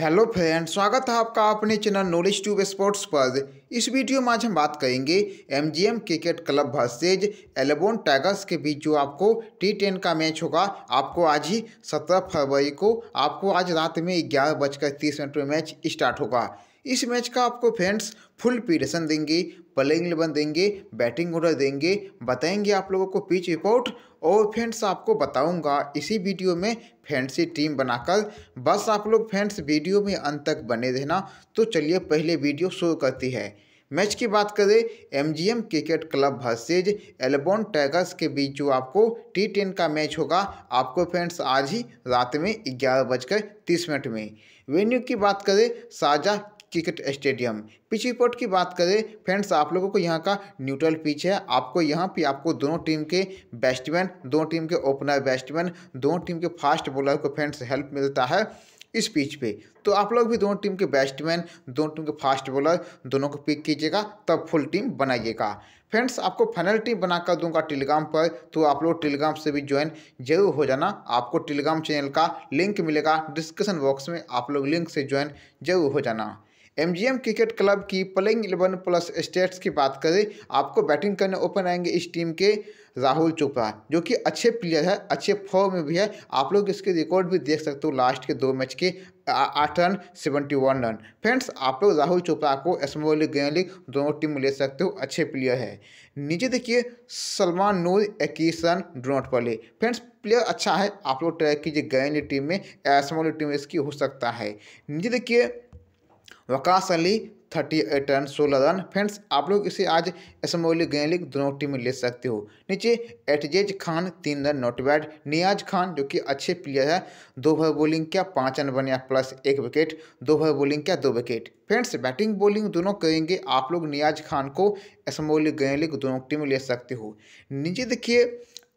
hello friend स्वागत है आपका अपने चैनल नॉलेज ट्यूब स्पोर्ट्स पर इस वीडियो में आज हम बात करेंगे एमजीएम क्रिकेट क्लब वर्सेज एलेबोन टाइगर्स के बीच जो आपको टी टेन का मैच होगा आपको आज ही सत्रह फरवरी को आपको आज रात में ग्यारह बजकर तीस मिनट में मैच स्टार्ट होगा इस मैच का आपको फ्रेंड्स फुल पीरेशन देंगे प्लेइंग इलेवन देंगे बैटिंग ऑर्डर देंगे बताएंगे आप लोगों को पिच रिपोर्ट और फ्रेंड्स आपको बताऊंगा इसी वीडियो में फ्रेंड्स की टीम बनाकर बस आप लोग फ्रेंड्स वीडियो में अंत तक बने रहना तो चलिए पहले वीडियो शुरू करती है मैच की बात करें एमजीएम क्रिकेट क्लब वर्सेज एलबोन टाइगर्स के बीच जो आपको टी टेन का मैच होगा आपको फ्रेंड्स आज ही रात में ग्यारह बजकर तीस मिनट में वेन्यू की बात करें साझा क्रिकेट स्टेडियम पिच रिपोर्ट की बात करें फ्रेंड्स आप लोगों को यहाँ का न्यूट्रल पिच है आपको यहाँ पे आपको दोनों टीम के बैट्समैन दोनों टीम के ओपनर बैट्समैन दोनों टीम के फास्ट बॉलर को फ्रेंड्स हेल्प मिलता है इस पिच पे तो आप लोग भी दोनों टीम के बैट्समैन दोनों टीम के फास्ट बॉलर दोनों को पिक कीजिएगा तब फुल टीम बनाइएगा फ्रेंड्स आपको फाइनल टीम बनाकर दूंगा टेलीग्राम पर तो आप लोग टेलीग्राम से भी ज्वाइन जरूर हो जाना आपको टेलीग्राम चैनल का लिंक मिलेगा डिस्क्रिप्शन बॉक्स में आप लोग लिंक से ज्वाइन जरूर हो जाना एमजीएम क्रिकेट क्लब की प्लेइंग इलेवन प्लस स्टेट्स की बात करें आपको बैटिंग करने ओपन आएंगे इस टीम के राहुल चोपड़ा जो कि अच्छे प्लेयर है अच्छे फॉर्म में भी है आप लोग इसके रिकॉर्ड भी देख सकते हो लास्ट के दो मैच के आठ run seventy one run friends आप लोग राहुल चोपड़ा को स्मॉल लीग ग्रैंड लीग दोनों टीम में ले सकते हो अच्छे प्लेयर है नीचे देखिए सलमान नूर इक्कीस रन ड्रॉट पर ले फ्रेंड्स प्लेयर अच्छा है आप लोग ट्रैक कीजिए ग्रैंड लीग टीम में स्मॉल लीग टीम इसकी हो सकता है नीचे देखिए Waqas Ali thirty eight run सोलह रन फ्रेंड्स आप लोग इसे आज इसमोली गैलिक दोनों टीम में ले सकते हो नीचे एटजेज खान तीन run not bad Niaz Khan जो कि अच्छे प्लेयर है दो ओवर बॉलिंग क्या पाँच रन बनिया प्लस एक विकेट दो ओवर बॉलिंग क्या दो विकेट फ्रेंड्स बैटिंग बॉलिंग दोनों करेंगे आप लोग नियाज खान को इसमोली गैलिक दोनों टीम में ले सकते हो नीचे देखिए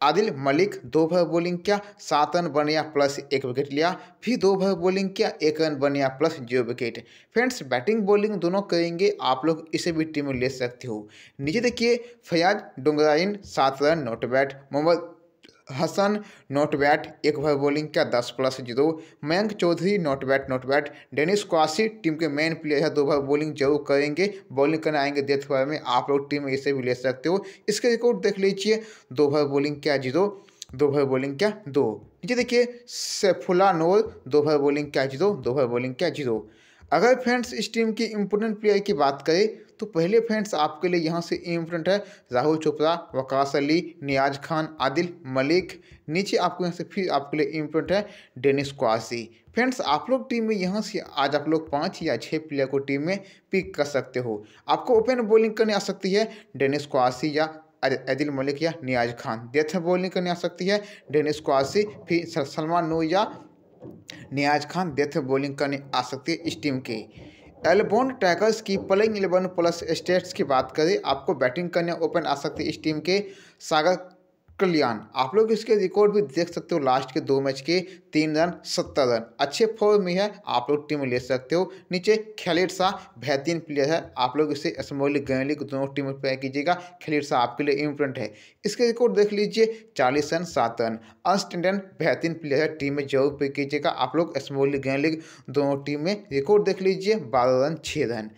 आदिल मलिक दो ओवर बॉलिंग किया सात रन बनिया प्लस एक विकेट लिया फिर दो ओवर बॉलिंग किया एक रन बनिया plus zero wicket friends batting bowling दोनों करेंगे आप लोग इसे भी टीम में ले सकते हो नीचे देखिए फयाज डोंगराइन सात run not bad Mohammad Hasan not bad एक ओवर बॉलिंग किया दस plus zero Mayank Chaudhary not bad not bad Dennis Kwasi team के मेन प्लेयर है दो ओवर बॉलिंग जरूर करेंगे बॉलिंग करने आएंगे डेथ ओवर में आप लोग टीम में इसे भी ले सकते हो इसके रिकॉर्ड देख लीजिए दो ओवर बॉलिंग क्या जीरो दो ओवर बॉलिंग क्या दो नीचे देखिए सैफुला नोर दो ओवर बॉलिंग क्या जीरो दो ओवर बॉलिंग क्या जीरो अगर फ्रेंड्स इस टीम की इम्पोर्टेंट प्लेयर की बात करें तो पहले फ्रेंड्स आपके लिए यहाँ से इम्पोर्टेंट है राहुल चोपड़ा वकास अली नियाज खान आदिल मलिक नीचे आपको यहाँ से फिर आपके लिए इम्पोर्टेंट है डेनिस क्वासी फ्रेंड्स आप लोग टीम में यहाँ से आज आप लोग पाँच या छः प्लेयर को टीम में पिक कर सकते हो आपको ओपन बॉलिंग करने आ सकती है डेनिस क्वासी या अदिल मलिक या नियाज खान डेथ बॉलिंग करने आ सकती है डेनिस क्वासी फिर सलमान नू या नियाज खान डेथ बॉलिंग करने आ सकती है इस टीम की एलबोन टैगर्स की प्लेइंग 11 प्लस स्टेट्स की बात करें आपको बैटिंग करने ओपन आ सकते इस टीम के सागर कल्याण आप लोग इसके रिकॉर्ड भी देख सकते हो लास्ट के दो मैच के तीन रन सत्तर रन अच्छे फॉर्म में है आप लोग टीम ले सकते हो नीचे खेलेट शाह बेहतरीन प्लेयर है आप लोग इसे स्मोली गैली दोनों टीम में कीजिएगा खेलेट शाह आपके लिए इम्पोर्टेंट है इसके रिकॉर्ड देख लीजिए चालीस रन सात रन अंस्टेंडन बेहतरीन प्लेयर है टीम में जरूर पे कीजिएगा आप लोग स्मोली गैली दोनों टीम में रिकॉर्ड देख लीजिए बारह रन छः रन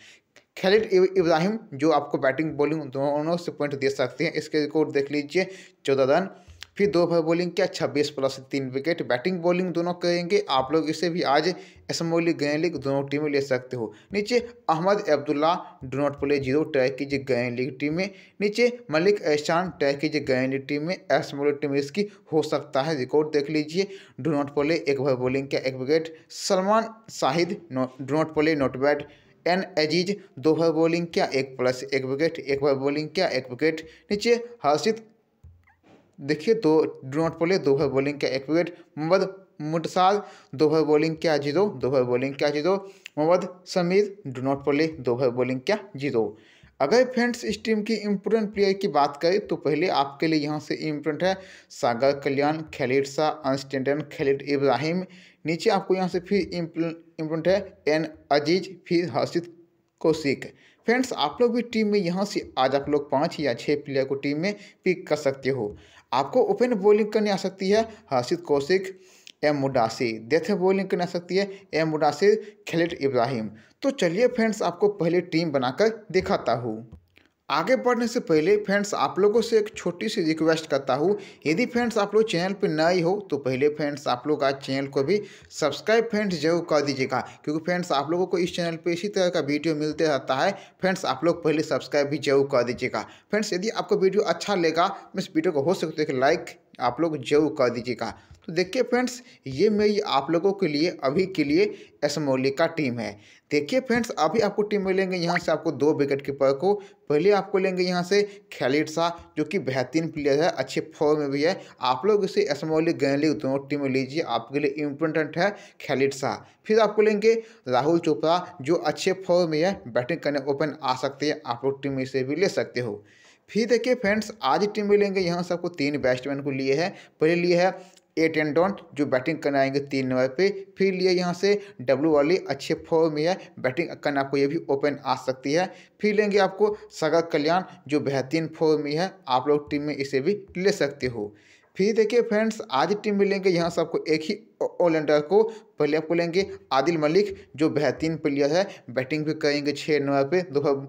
खलील इब्राहिम जो आपको बैटिंग बॉलिंग दोनों से पॉइंट दे सकते हैं इसके रिकॉर्ड देख लीजिए चौदह रन फिर दो ओवर बॉलिंग क्या छब्बीस प्लस तीन विकेट बैटिंग बॉलिंग दोनों करेंगे आप लोग इसे भी आज एसमोली गए लीग दोनों टीमें ले सकते हो नीचे Ahmad Abdullah do not play zero track कीजिए गए लीग टीम में नीचे मलिक एहसान ट्रैक कीजिए गए लीग टीम में एसमो टीम इसकी हो सकता है रिकॉर्ड देख लीजिए डो नॉट प्ले एक ओवर बॉलिंग क्या एक wicket Salman Shahid do not play not bat N Aziz दो बार बॉलिंग क्या एक प्लस एक विकेट एक बार बॉलिंग क्या एक विकेट नीचे हर्षित देखिए दो डोनाट नॉट बोले दो बार बॉलिंग क्या एक विकेट मोहम्मद मुटसाल दो बार बॉलिंग क्या जीतो दो बार बॉलिंग क्या जीतो मोहम्मद समीर डोनाट नॉट बोले दो बार बॉलिंग क्या जीतो अगर फ्रेंड्स इस टीम की इम्पोर्टेंट प्लेयर की बात करें तो पहले आपके लिए यहाँ से इम्पोर्टेंट है सागर कल्याण खलीड शाह अनस्टेंडन टेंडन इब्राहिम नीचे आपको यहाँ से फिर इम्पोर्टेंट है एन अजीज फिर हर्षित कौशिक फ्रेंड्स आप लोग भी टीम में यहाँ से आज आप लोग पाँच या छः प्लेयर को टीम में पिक कर सकते हो आपको ओपन बॉलिंग करनी आ सकती है हर्षित कौशिक एम मुडासी डेथ बॉलिंग कह सकती है एम मुडासी खलील इब्राहिम तो चलिए फ्रेंड्स आपको पहले टीम बनाकर दिखाता हूँ आगे बढ़ने से पहले फ्रेंड्स आप लोगों से एक छोटी सी रिक्वेस्ट करता हूँ यदि फ्रेंड्स आप लोग चैनल पर नए हो तो पहले फ्रेंड्स आप लोग आज चैनल को भी सब्सक्राइब फ्रेंड्स जरूर कर दीजिएगा क्योंकि फ्रेंड्स आप लोगों को इस चैनल पे इसी तरह का वीडियो मिलते रहता है फ्रेंड्स आप लोग पहले सब्सक्राइब भी जरूर कर दीजिएगा फ्रेंड्स यदि आपको वीडियो अच्छा लेगा इस वीडियो को हो सकते लाइक आप लोग जरूर कर दीजिएगा तो देखिए फ्रेंड्स ये मेरी आप लोगों के लिए अभी के लिए एसमोली का टीम है देखिए फ्रेंड्स अभी आपको टीम में लेंगे यहाँ से आपको दो विकेट कीपर को पहले आपको लेंगे यहाँ से खैलिड शाह जो कि बेहतरीन प्लेयर है अच्छे फॉर्म में भी है आप लोग इसे एसमोली गैनली दोनों टीम में लीजिए आपके लिए इम्पोर्टेंट है खैलिड शाह फिर आपको लेंगे राहुल चोपड़ा जो अच्छे फॉर्म में है बैटिंग करने ओपन आ सकते हैं आप लोग टीम में से भी ले सकते हो फिर देखिए फ्रेंड्स आज टीम में लेंगे यहाँ से आपको तीन बैट्समैन को लिए है पहले लिए है एट एंड डॉन जो बैटिंग करने आएंगे तीन नंबर पे फिर लिए यहाँ से डब्ल्यू वाली अच्छे फॉर्म में है बैटिंग करना आपको ये भी ओपन आ सकती है फिर लेंगे आपको सगर कल्याण जो बेहतरीन फॉर्म में है आप लोग टीम में इसे भी ले सकते हो फिर देखिए फ्रेंड्स आज टीम में लेंगे यहाँ से आपको एक ही ऑलराउंडर को पहले आपको लेंगे आदिल मलिक जो बेहतरीन प्लेयर है बैटिंग भी करेंगे छः नंबर पर दोपहर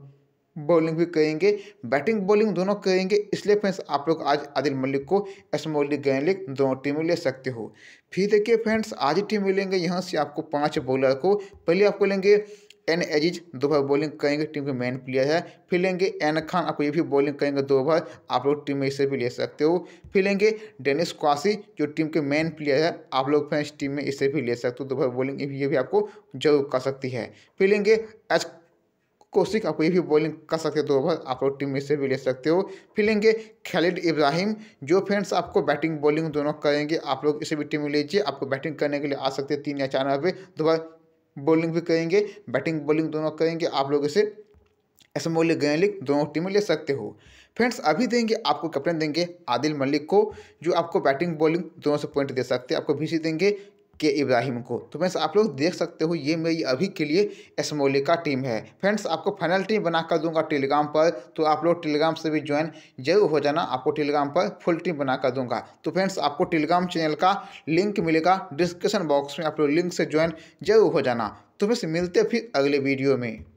बॉलिंग भी करेंगे बैटिंग बॉलिंग दोनों करेंगे इसलिए फ्रेंड्स आप लोग आज आदिल मलिक को स्मॉल लीग गैन लीग दोनों टीम में ले सकते हो फिर देखिए फ्रेंड्स आज ही टीम मिलेंगे यहाँ से आपको पांच बॉलर को पहले आपको लेंगे एन एजिज दो ओवर बॉलिंग करेंगे टीम के मेन प्लेयर है फिर लेंगे एन खान आपको ये भी बॉलिंग करेंगे दो ओवर आप लोग टीम में इसे भी ले सकते हो फिर लेंगे डेनिस क्वासी जो टीम के मेन प्लेयर है आप लोग फ्रेंड्स टीम में इसे भी ले सकते हो दो ओवर बॉलिंग ये भी आपको जरूर कर सकती है फिर लेंगे एच कोशिश आपको ये भी बॉलिंग कर सकते हो दो तो बस आप लोग टीम में से भी ले सकते हो फिर लेंगे खालिद इब्राहिम जो फ्रेंड्स आपको बैटिंग बॉलिंग दोनों करेंगे आप लोग इसे भी टीम में लीजिए आपको बैटिंग करने के लिए आ सकते हैं तीन या चार दो दोबारा बॉलिंग भी करेंगे बैटिंग बॉलिंग दोनों करेंगे आप लोग इसे एस एम ओली गया दोनों टीमें ले सकते हो फ्रेंड्स अभी देंगे आपको कैप्टन देंगे आदिल मलिक को जो आपको बैटिंग बॉलिंग दोनों से पॉइंट दे सकते हैं आपको बीसी देंगे के इब्राहिम को तो फ्रेंड्स आप लोग देख सकते हो ये मेरी अभी के लिए स्मोले का टीम है फ्रेंड्स आपको फाइनल टीम बना कर दूंगा टेलीग्राम पर तो आप लोग टेलीग्राम से भी ज्वाइन जरूर हो जाना आपको टेलीग्राम पर फुल टीम बना कर दूंगा तो फ्रेंड्स आपको टेलीग्राम चैनल का लिंक मिलेगा डिस्क्रिप्शन बॉक्स में आप लोग लिंक से ज्वाइन जरूर हो जाना तो फ्रेंड्स मिलते फिर अगले वीडियो में